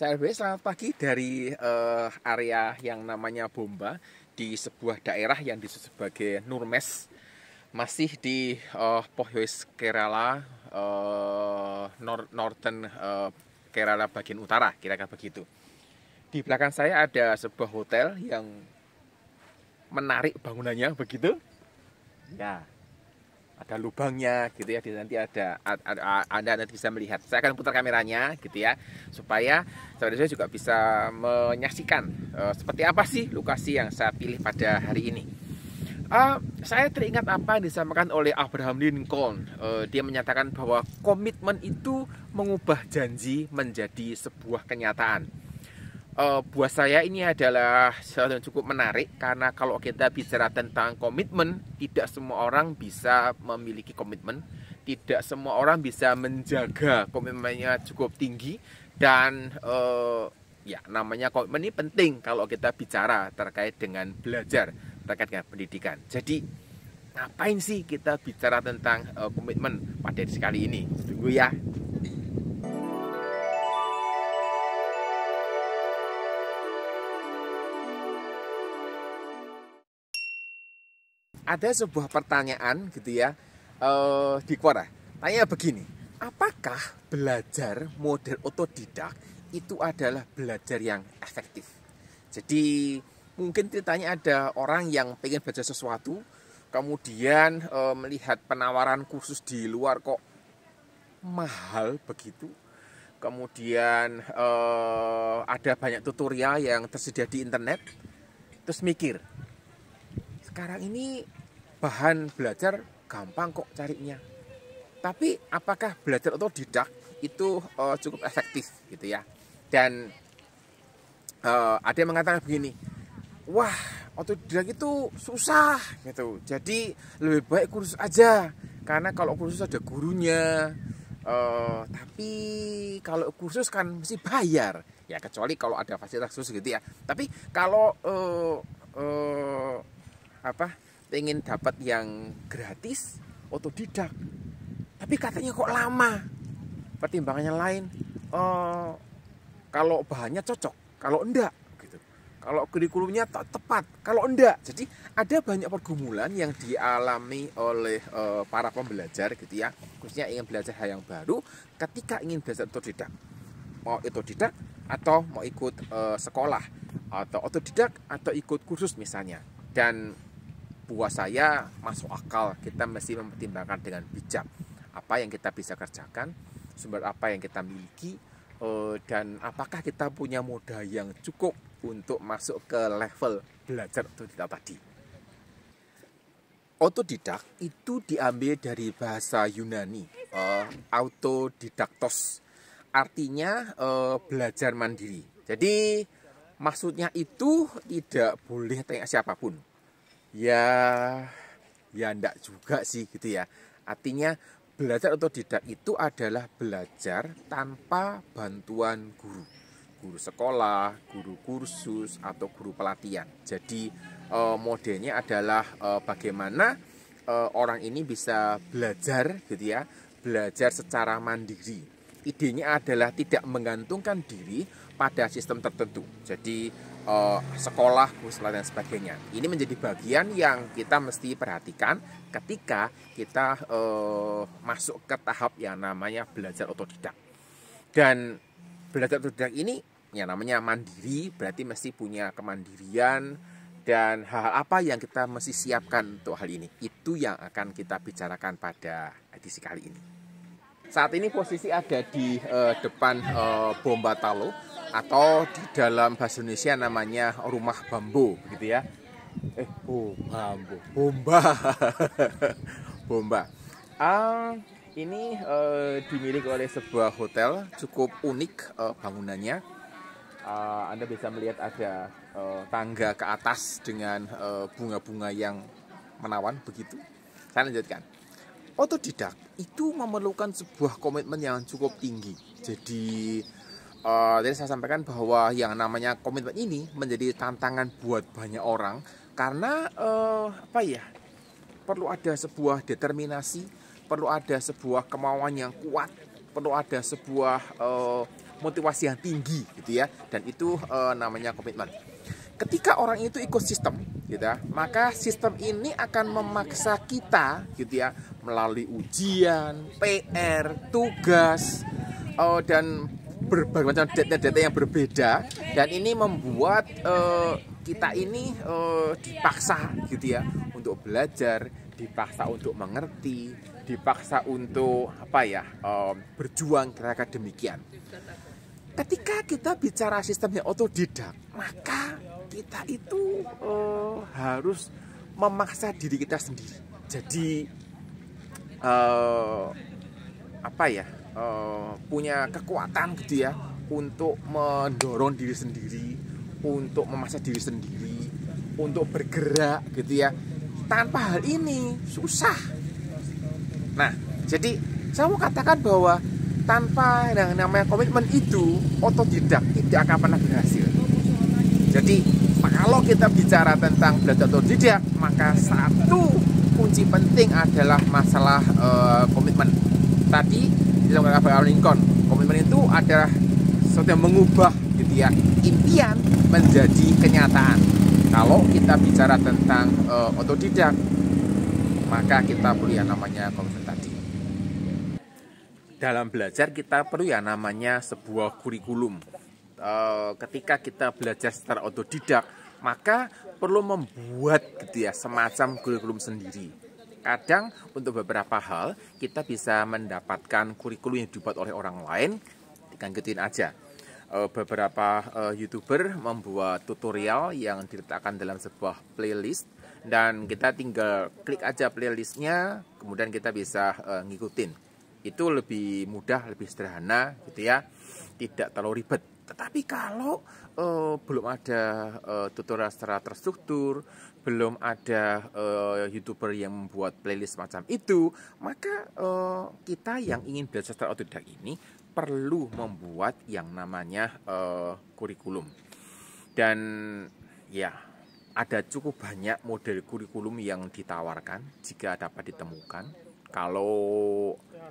CLB selamat pagi dari uh, area yang namanya Bomba di sebuah daerah yang disebut sebagai Nurmes masih di uh, Pohjois Kerala uh, Nor Northern uh, Kerala bagian utara kira-kira begitu di belakang saya ada sebuah hotel yang menarik bangunannya begitu ya ada lubangnya gitu ya nanti ada, ada anda nanti bisa melihat saya akan putar kameranya gitu ya supaya saudara-saudara juga bisa menyaksikan uh, seperti apa sih lokasi yang saya pilih pada hari ini uh, saya teringat apa yang disampaikan oleh Abraham Lincoln uh, dia menyatakan bahwa komitmen itu mengubah janji menjadi sebuah kenyataan uh, buat saya ini adalah sesuatu yang cukup menarik karena kalau kita bicara tentang komitmen, tidak semua orang bisa memiliki komitmen, tidak semua orang bisa menjaga komitmennya cukup tinggi dan uh, ya namanya komitmen ini penting kalau kita bicara terkait dengan belajar terkait dengan pendidikan. Jadi ngapain sih kita bicara tentang uh, komitmen pada sekali ini? Tunggu ya. ada sebuah pertanyaan gitu ya uh, di Quora. Tanya begini, apakah belajar model otodidak itu adalah belajar yang efektif? Jadi mungkin ceritanya ada orang yang pengen belajar sesuatu, kemudian uh, melihat penawaran kursus di luar kok mahal begitu. Kemudian uh, ada banyak tutorial yang tersedia di internet, terus mikir, sekarang ini bahan belajar gampang kok carinya. Tapi apakah belajar atau didak itu uh, cukup efektif gitu ya? Dan uh, ada yang mengatakan begini, wah otodidak itu susah gitu. Jadi lebih baik kursus aja karena kalau kursus ada gurunya. Uh, tapi kalau kursus kan mesti bayar ya kecuali kalau ada fasilitas khusus gitu ya. Tapi kalau uh, uh, apa pengen dapat yang gratis otodidak tapi katanya kok lama pertimbangannya lain uh, kalau bahannya cocok kalau enggak gitu kalau kurikulumnya tak tepat kalau enggak jadi ada banyak pergumulan yang dialami oleh uh, para pembelajar gitu ya khususnya ingin belajar hal yang baru ketika ingin belajar otodidak mau otodidak atau mau ikut uh, sekolah atau otodidak atau ikut kursus misalnya dan puas saya masuk akal kita mesti mempertimbangkan dengan bijak apa yang kita bisa kerjakan sumber apa yang kita miliki eh, dan apakah kita punya modal yang cukup untuk masuk ke level belajar otodidak tadi. Otodidak itu diambil dari bahasa Yunani, eh, autodidaktos, artinya eh, belajar mandiri. Jadi maksudnya itu tidak boleh tanya siapapun ya ya ndak juga sih gitu ya artinya belajar atau tidak itu adalah belajar tanpa bantuan guru guru sekolah guru kursus atau guru pelatihan jadi eh, modelnya adalah eh, bagaimana eh, orang ini bisa belajar gitu ya belajar secara mandiri idenya adalah tidak menggantungkan diri pada sistem tertentu. Jadi eh, sekolah, kursus dan sebagainya. Ini menjadi bagian yang kita mesti perhatikan ketika kita eh, masuk ke tahap yang namanya belajar otodidak. Dan belajar otodidak ini yang namanya mandiri berarti mesti punya kemandirian dan hal, -hal apa yang kita mesti siapkan untuk hal ini. Itu yang akan kita bicarakan pada edisi kali ini. Saat ini posisi ada di uh, depan uh, eh, Bomba Talo atau di dalam bahasa Indonesia namanya rumah bambu gitu ya. Eh, oh, bambu, bomba. bomba. Um, ini uh, eh, dimiliki oleh sebuah hotel cukup unik uh, bangunannya. Uh, Anda bisa melihat ada uh, tangga ke atas dengan bunga-bunga uh, bunga -bunga yang menawan begitu. Saya lanjutkan otodidak itu memerlukan sebuah komitmen yang cukup tinggi. Jadi uh, tadi saya sampaikan bahwa yang namanya komitmen ini menjadi tantangan buat banyak orang karena uh, apa ya perlu ada sebuah determinasi, perlu ada sebuah kemauan yang kuat, perlu ada sebuah uh, motivasi yang tinggi gitu ya dan itu uh, namanya komitmen. Ketika orang itu ekosistem, gitu ya, maka sistem ini akan memaksa kita gitu ya melalui ujian, PR, tugas, uh, dan berbagai macam data-data yang berbeda dan ini membuat uh, kita ini uh, dipaksa gitu ya untuk belajar, dipaksa untuk mengerti, dipaksa untuk apa ya um, berjuang kira-kira demikian. Ketika kita bicara sistemnya otodidak, maka kita itu uh, harus memaksa diri kita sendiri. Jadi uh, apa ya uh, punya kekuatan gitu ya untuk mendorong diri sendiri untuk memasak diri sendiri untuk bergerak gitu ya tanpa hal ini susah nah jadi saya mau katakan bahwa tanpa yang namanya komitmen itu otodidak tidak akan pernah berhasil jadi kalau kita bicara tentang belajar otodidak maka satu kunci penting adalah masalah uh, komitmen. Tadi disampaikan oleh Lincoln, komitmen itu adalah sesuatu yang mengubah gitu ya impian menjadi kenyataan. Kalau kita bicara tentang uh, otodidak, maka kita perlu yang namanya komitmen tadi. Dalam belajar kita perlu yang namanya sebuah kurikulum. Uh, ketika kita belajar secara otodidak, maka perlu membuat gitu ya semacam kurikulum sendiri. Kadang untuk beberapa hal kita bisa mendapatkan kurikulum yang dibuat oleh orang lain, tinggal aja. E, beberapa e, youtuber membuat tutorial yang diletakkan dalam sebuah playlist dan kita tinggal klik aja playlistnya, kemudian kita bisa e, ngikutin. Itu lebih mudah, lebih sederhana gitu ya, tidak terlalu ribet. Tetapi kalau uh, belum ada uh, tutorial secara terstruktur, belum ada uh, youtuber yang membuat playlist macam itu, maka uh, kita yang ingin belajar secara otodidak ini perlu membuat yang namanya uh, kurikulum. Dan ya, ada cukup banyak model kurikulum yang ditawarkan jika dapat ditemukan kalau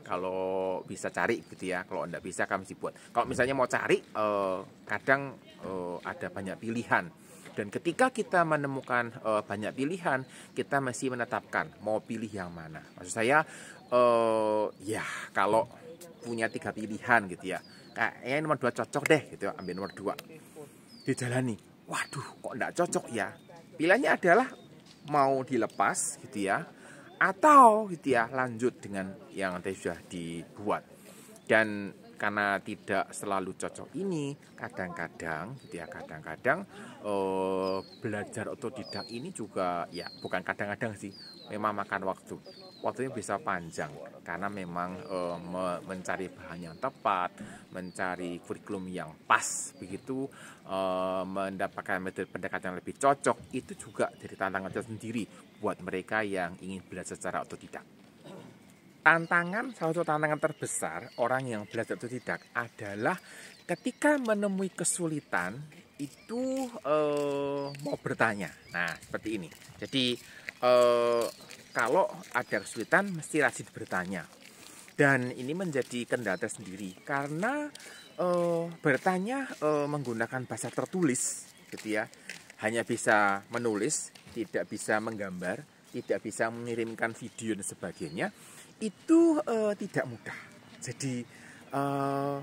kalau bisa cari gitu ya kalau tidak bisa kami sih buat kalau misalnya mau cari eh, kadang eh, ada banyak pilihan dan ketika kita menemukan eh, banyak pilihan kita masih menetapkan mau pilih yang mana maksud saya eh, ya kalau punya tiga pilihan gitu ya kayaknya nomor dua cocok deh gitu ya ambil nomor dua dijalani waduh kok tidak cocok ya pilihannya adalah mau dilepas gitu ya atau gitu ya lanjut dengan yang tadi sudah dibuat dan karena tidak selalu cocok ini kadang-kadang gitu ya kadang-kadang uh, belajar otodidak ini juga ya bukan kadang-kadang sih memang makan waktu waktunya bisa panjang karena memang uh, me mencari bahan yang tepat mencari kurikulum yang pas begitu uh, mendapatkan metode pendekatan yang lebih cocok itu juga jadi tantangan tersendiri buat mereka yang ingin belajar secara otodidak. Tantangan, salah satu tantangan terbesar orang yang belajar otodidak adalah ketika menemui kesulitan itu eh, mau bertanya. Nah, seperti ini. Jadi eh, kalau ada kesulitan mesti rajin bertanya. Dan ini menjadi kendala sendiri karena eh, bertanya eh, menggunakan bahasa tertulis gitu ya. Hanya bisa menulis tidak bisa menggambar, tidak bisa mengirimkan video dan sebagainya, itu uh, tidak mudah. Jadi uh,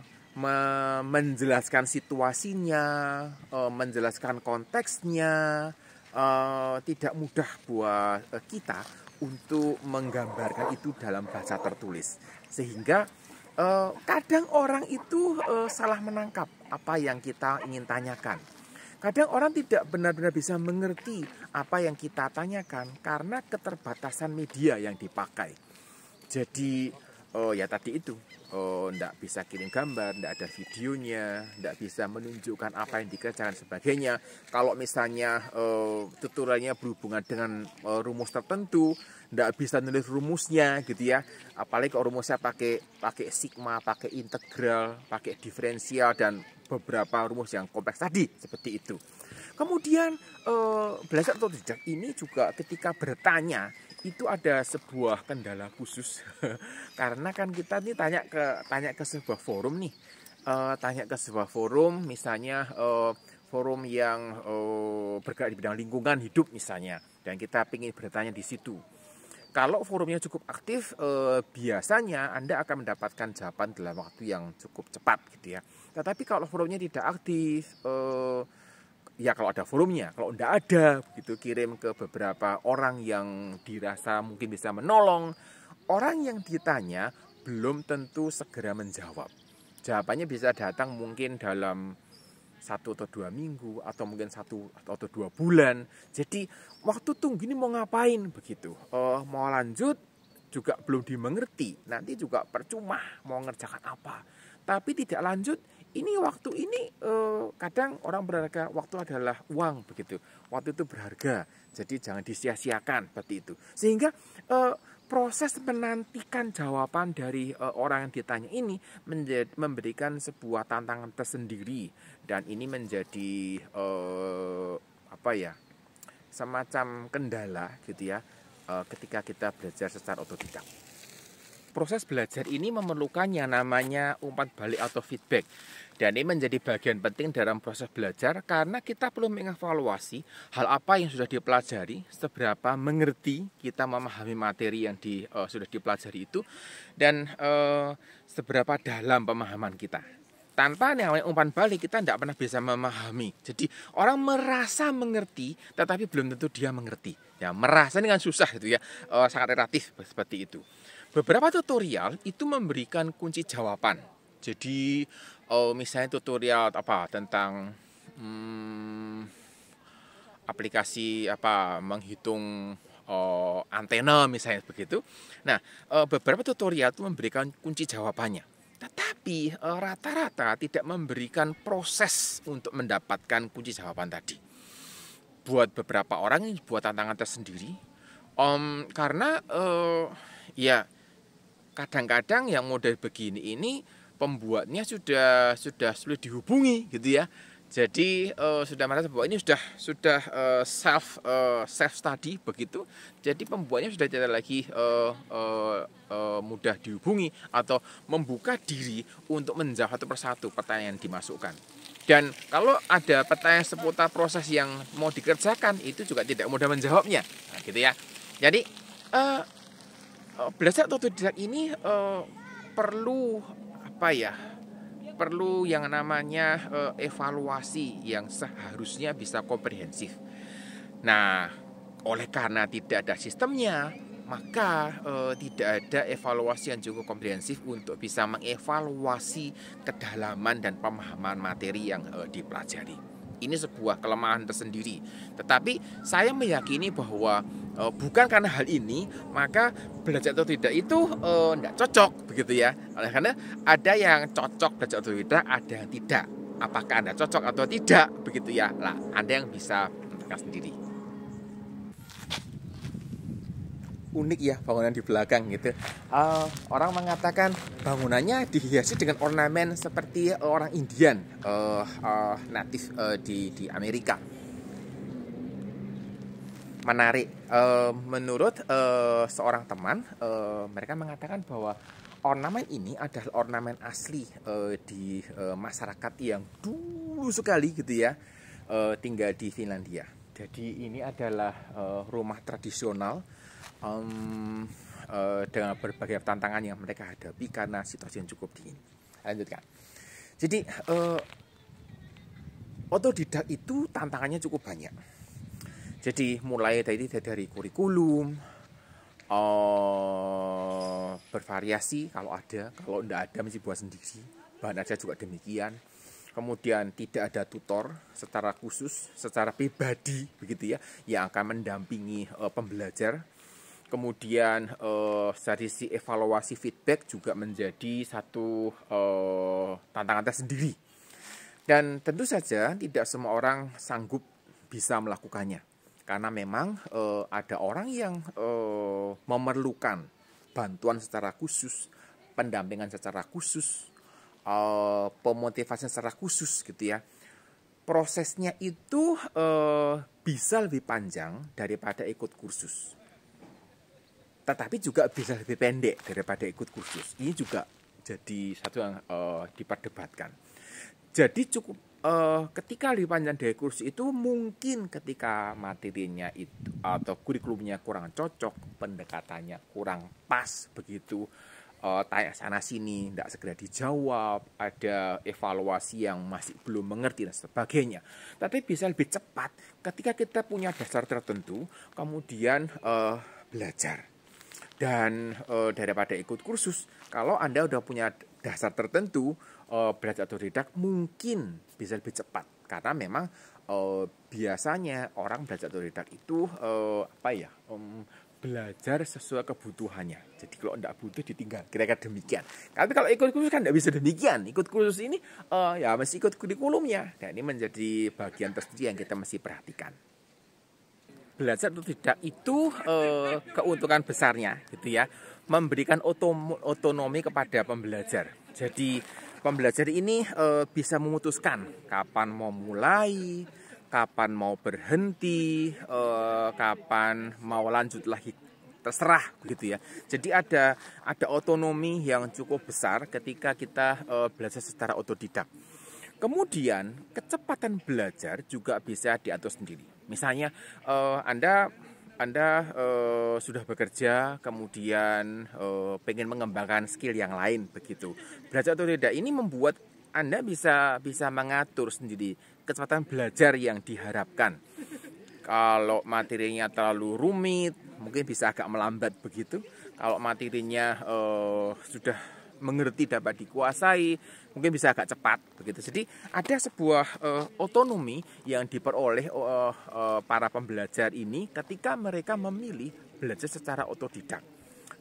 menjelaskan situasinya, uh, menjelaskan konteksnya, uh, tidak mudah buat uh, kita untuk menggambarkan itu dalam bahasa tertulis, sehingga uh, kadang orang itu uh, salah menangkap apa yang kita ingin tanyakan Kadang orang tidak benar-benar bisa mengerti apa yang kita tanyakan karena keterbatasan media yang dipakai. Jadi oh ya tadi itu oh tidak bisa kirim gambar, tidak ada videonya, tidak bisa menunjukkan apa yang dikerjakan sebagainya. Kalau misalnya oh, tutorialnya berhubungan dengan oh, rumus tertentu, tidak bisa nulis rumusnya gitu ya. Apalagi kalau rumusnya pakai pakai sigma, pakai integral, pakai diferensial dan beberapa rumus yang kompleks tadi seperti itu. Kemudian eh, belajar tidak ini juga ketika bertanya itu ada sebuah kendala khusus karena kan kita ini tanya ke tanya ke sebuah forum nih eh, tanya ke sebuah forum misalnya eh, forum yang eh, bergerak di bidang lingkungan hidup misalnya dan kita ingin bertanya di situ kalau forumnya cukup aktif eh, biasanya anda akan mendapatkan jawaban dalam waktu yang cukup cepat gitu ya tetapi kalau forumnya tidak aktif, eh, ya kalau ada forumnya, kalau tidak ada, begitu kirim ke beberapa orang yang dirasa mungkin bisa menolong. Orang yang ditanya belum tentu segera menjawab. Jawabannya bisa datang mungkin dalam satu atau dua minggu atau mungkin satu atau dua bulan. Jadi waktu tunggu ini mau ngapain begitu? eh, mau lanjut juga belum dimengerti. Nanti juga percuma mau ngerjakan apa. Tapi tidak lanjut ini waktu ini uh, kadang orang berharga waktu adalah uang begitu waktu itu berharga jadi jangan disia-siakan seperti itu sehingga uh, proses menantikan jawaban dari uh, orang yang ditanya ini menjadi, memberikan sebuah tantangan tersendiri dan ini menjadi apa ya semacam kendala gitu ya ketika kita belajar secara otodidak proses belajar ini memerlukan yang namanya umpan balik atau feedback. Dan ini menjadi bagian penting dalam proses belajar karena kita perlu mengevaluasi hal apa yang sudah dipelajari, seberapa mengerti kita memahami materi yang di, uh, sudah dipelajari itu, dan uh, seberapa dalam pemahaman kita. Tanpa yang umpan balik kita tidak pernah bisa memahami. Jadi orang merasa mengerti, tetapi belum tentu dia mengerti. Ya merasa ini kan susah gitu ya, uh, sangat relatif seperti itu. Beberapa tutorial itu memberikan kunci jawaban. Jadi oh, misalnya tutorial apa tentang hmm, aplikasi apa menghitung oh, antena misalnya begitu. Nah oh, beberapa tutorial itu memberikan kunci jawabannya. Tetapi rata-rata oh, tidak memberikan proses untuk mendapatkan kunci jawaban tadi. Buat beberapa orang ini buat tantangan tersendiri. Om mmm, karena uh, ya kadang-kadang yang model begini ini pembuatnya sudah sudah sulit dihubungi gitu ya jadi uh, sudah merasa bahwa ini sudah sudah uh, self uh, self study begitu jadi pembuatnya sudah tidak lagi uh, uh, uh, mudah dihubungi atau membuka diri untuk menjawab satu persatu pertanyaan dimasukkan dan kalau ada pertanyaan seputar proses yang mau dikerjakan itu juga tidak mudah menjawabnya nah, gitu ya jadi uh, Eh, belajar otodidak ini uh, perlu apa ya? Perlu yang namanya uh, evaluasi yang seharusnya bisa komprehensif. Nah, oleh karena tidak ada sistemnya, maka e, tidak ada evaluasi yang cukup komprehensif untuk bisa mengevaluasi kedalaman dan pemahaman materi yang e, dipelajari ini sebuah kelemahan tersendiri. Tetapi saya meyakini bahwa e, bukan karena hal ini maka belajar atau tidak itu tidak eh, e, cocok begitu ya. Oleh karena ada yang cocok belajar atau tidak, ada yang tidak. Apakah anda cocok atau tidak begitu ya? Lah, anda yang bisa menentukan sendiri. unik ya bangunan di belakang gitu. Uh, orang mengatakan bangunannya dihiasi dengan ornamen seperti orang Indian uh, uh, natif uh, di di Amerika. Menarik. Uh, menurut uh, seorang teman, uh, mereka mengatakan bahwa ornamen ini adalah ornamen asli uh, di uh, masyarakat yang dulu sekali gitu ya uh, tinggal di Finlandia. Jadi ini adalah uh, rumah tradisional um, uh, dengan berbagai tantangan yang mereka hadapi karena situasi yang cukup dingin. Lanjutkan. Jadi uh, otodidak itu tantangannya cukup banyak. Jadi mulai dari dari kurikulum, uh, bervariasi kalau ada, kalau tidak ada mesti buat sendiri. Bahan aja juga demikian. Kemudian tidak ada tutor secara khusus, secara pribadi begitu ya, yang akan mendampingi uh, pembelajar kemudian uh, dari si evaluasi feedback juga menjadi satu uh, tantangan tersendiri dan tentu saja tidak semua orang sanggup bisa melakukannya karena memang uh, ada orang yang uh, memerlukan bantuan secara khusus pendampingan secara khusus uh, pemotivasi secara khusus gitu ya prosesnya itu uh, bisa lebih panjang daripada ikut kursus tetapi juga bisa lebih pendek daripada ikut kursus. Ini juga jadi satu yang uh, diperdebatkan. Jadi cukup uh, ketika lebih panjang dari kursus itu mungkin ketika materinya itu atau kurikulumnya kurang cocok, pendekatannya kurang pas begitu uh, eh, tanya sana sini tidak segera dijawab ada evaluasi yang masih belum mengerti dan sebagainya tapi bisa lebih cepat ketika kita punya dasar tertentu kemudian uh, belajar dan e, daripada ikut kursus kalau anda udah punya dasar tertentu e, belajar otodidak mungkin bisa lebih cepat karena memang e, biasanya orang belajar otodidak itu e, apa ya um, belajar sesuai kebutuhannya jadi kalau tidak butuh ditinggal kira-kira demikian tapi kalau ikut kursus kan tidak bisa demikian ikut kursus ini e, ya masih ikut kurikulumnya dan nah, ini menjadi bagian tersendiri yang kita mesti perhatikan belajar atau tidak itu eh, keuntungan besarnya gitu ya memberikan otonomi kepada pembelajar jadi pembelajar ini eh, bisa memutuskan kapan mau mulai kapan mau berhenti eh, kapan mau lanjut lagi terserah gitu ya. Jadi ada ada otonomi yang cukup besar ketika kita e, belajar secara otodidak. Kemudian kecepatan belajar juga bisa diatur sendiri. Misalnya uh, Anda anda uh, sudah bekerja, kemudian uh, pengen mengembangkan skill yang lain, begitu. Belajar atau tidak ini membuat Anda bisa bisa mengatur sendiri kecepatan belajar yang diharapkan. Kalau materinya terlalu rumit, mungkin bisa agak melambat begitu. Kalau materinya uh, sudah mengerti dapat dikuasai mungkin bisa agak cepat begitu jadi ada sebuah uh, otonomi yang diperoleh uh, uh, para pembelajar ini ketika mereka memilih belajar secara otodidak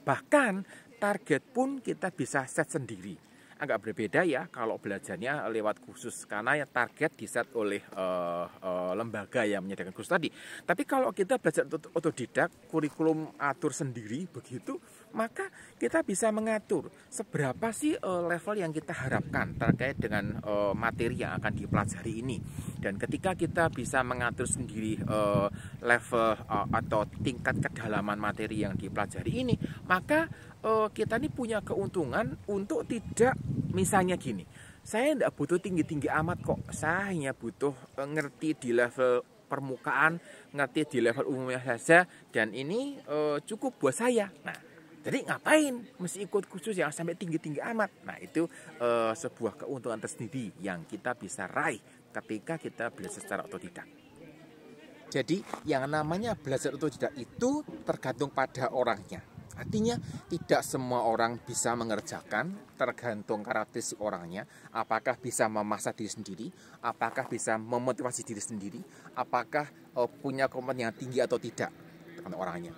bahkan target pun kita bisa set sendiri agak berbeda ya kalau belajarnya lewat khusus karena ya target set oleh uh, uh, lembaga yang menyediakan kursus tadi. Tapi kalau kita belajar otodidak, kurikulum atur sendiri begitu, maka kita bisa mengatur seberapa sih uh, level yang kita harapkan terkait dengan uh, materi yang akan dipelajari ini. Dan ketika kita bisa mengatur sendiri uh, level uh, atau tingkat kedalaman materi yang dipelajari ini, maka uh, kita ini punya keuntungan untuk tidak misalnya gini saya tidak butuh tinggi-tinggi amat kok saya hanya butuh uh, ngerti di level permukaan ngerti di level umumnya saja dan ini uh, cukup buat saya nah jadi ngapain mesti ikut khusus yang sampai tinggi-tinggi amat? Nah itu uh, sebuah keuntungan tersendiri yang kita bisa raih ketika kita belajar secara otodidak. Jadi yang namanya belajar otodidak itu tergantung pada orangnya. Artinya tidak semua orang bisa mengerjakan tergantung karakteristik orangnya. Apakah bisa memaksa diri sendiri, apakah bisa memotivasi diri sendiri, apakah uh, punya komitmen yang tinggi atau tidak tergantung orangnya.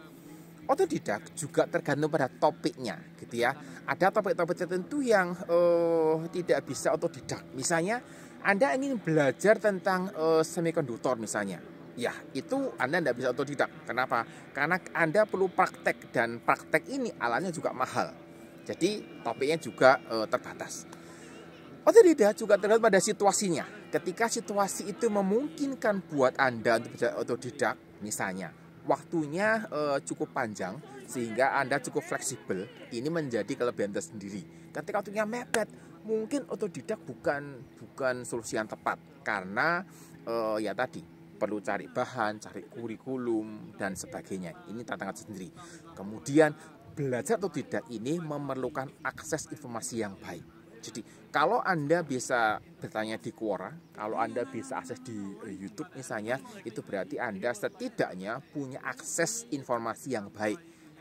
Otodidak juga tergantung pada topiknya gitu ya. Ada topik-topik tertentu yang uh, tidak bisa otodidak. Misalnya Anda ingin belajar tentang uh, eh, semikonduktor misalnya Ya, itu Anda tidak bisa otodidak. Kenapa? Karena Anda perlu praktek dan praktek ini alatnya juga mahal. Jadi topiknya juga e, terbatas. Otodidak juga terlihat pada situasinya. Ketika situasi itu memungkinkan buat Anda untuk belajar otodidak, misalnya waktunya e, cukup panjang sehingga Anda cukup fleksibel, ini menjadi kelebihan tersendiri. Ketika waktunya mepet, mungkin otodidak bukan bukan solusi yang tepat karena e, ya tadi perlu cari bahan, cari kurikulum dan sebagainya. Ini tantangan sendiri. Kemudian belajar atau tidak ini memerlukan akses informasi yang baik. Jadi kalau Anda bisa bertanya di Quora, kalau Anda bisa akses di eh, YouTube misalnya, itu berarti Anda setidaknya punya akses informasi yang baik.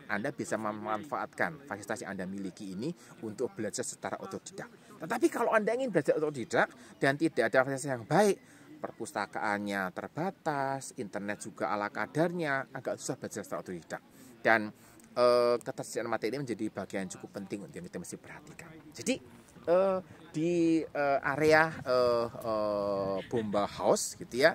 Anda bisa memanfaatkan fasilitas yang Anda miliki ini untuk belajar secara otodidak. Tetapi kalau Anda ingin belajar otodidak dan tidak ada fasilitas yang baik, perpustakaannya terbatas, internet juga ala kadarnya, agak susah belajar secara otodidak. Dan e, ketersediaan materi ini menjadi bagian cukup penting untuk kita mesti perhatikan. Jadi e, di e, area e, e, Bomba House gitu ya,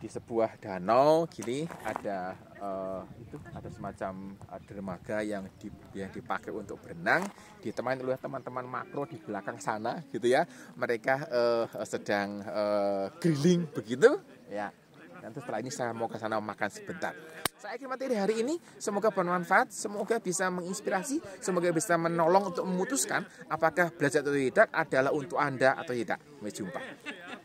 di sebuah danau gini ada uh, itu ada semacam uh, dermaga yang, di, yang dipakai untuk berenang ditemani oleh teman-teman makro di belakang sana gitu ya mereka uh, sedang uh, grilling begitu ya nanti setelah ini saya mau ke sana makan sebentar saya akhiri materi hari ini semoga bermanfaat semoga bisa menginspirasi semoga bisa menolong untuk memutuskan apakah belajar atau tidak adalah untuk anda atau tidak sampai jumpa